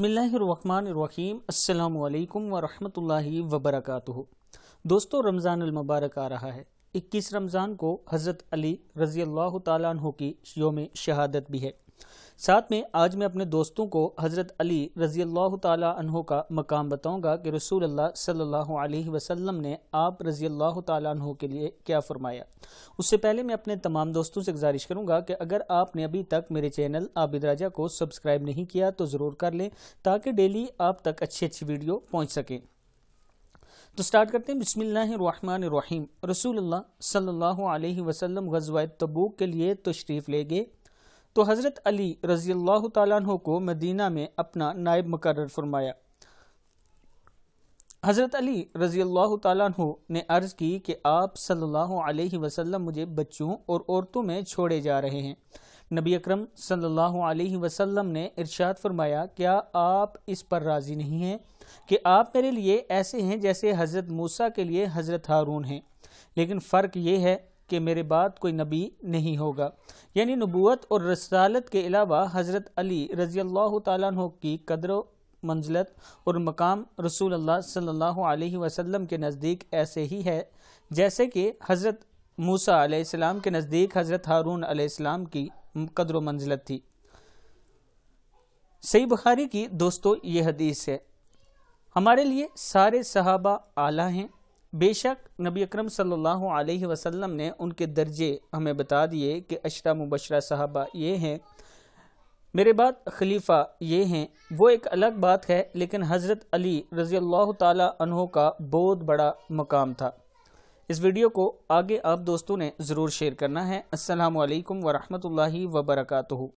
बसमीम अल्लाम वबरक दोस्तों रमज़ान मुबारक आ रहा है 21 रमज़ान को हज़रत अली रज़ी अल्लाह तु की योम शहादत भी है साथ में आज मैं अपने दोस्तों को हज़रत अली रज़ी अल्लाह तहों का मकाम बताऊँगा कि रसूल अल्लाह सल्लल्लाहु अलैहि वसल्लम ने आप रज़ी अल्लाह तहो के लिए क्या फ़रमाया उससे पहले मैं अपने तमाम दोस्तों से गुजारिश करूंगा कि अगर आपने अभी तक मेरे चैनल आबिद राजा को सब्सक्राइब नहीं किया तो ज़रूर कर लें ताकि डेली आप तक अच्छी अच्छी वीडियो पहुँच सकें तो स्टार्ट करते हैं बिसमीम रसूल सल्ला वसम गजवा तबूक के लिए तशरीफ़ ले गए तो हज़रत अली रज़ी अल्लाह तु को मदीना में अपना नायब मुकर फरमाया हज़रत अली रज़ी अल्लाह तु ने अर्ज़ की कि आप सल्लल्लाहु अलैहि वसल्लम मुझे बच्चों और औरतों में छोड़े जा रहे हैं नबी अकरम सल्लल्लाहु अलैहि वसल्लम ने इरशाद फरमाया क्या आप इस पर राज़ी नहीं हैं कि आप मेरे लिए ऐसे हैं जैसे हज़रत मूसा के लिए हज़रत हारून हैं लेकिन फ़र्क ये है कि मेरे बाद कोई नबी नहीं होगा यानी नबूत और रसालत के अलावा हज़रत अली रज़ी अल्लाह तु की कदर मंजलत और मकाम रसूल अल्लाह सल्लल्लाहु अलैहि वसल्लम के नज़दीक ऐसे ही है जैसे कि हज़रत मूसा अलैहिस्सलाम के नज़दीक हज़रत हारून अलैहिस्सलाम की कदर मंजलत थी सही बुखारी की दोस्तों ये हदीस है हमारे लिए सारे सहाबा आला हैं बेशक नबी अकरम सल्लल्लाहु अलैहि वसल्लम ने उनके दर्जे हमें बता दिए कि अशरा मुबशरा साहबा ये हैं मेरे बाद खलीफा ये हैं वो एक अलग बात है लेकिन हज़रत अली रज़ी अल्लाह तहों का बहुत बड़ा मकाम था इस वीडियो को आगे आप दोस्तों ने ज़रूर शेयर करना है असलकम वरहमल वर्का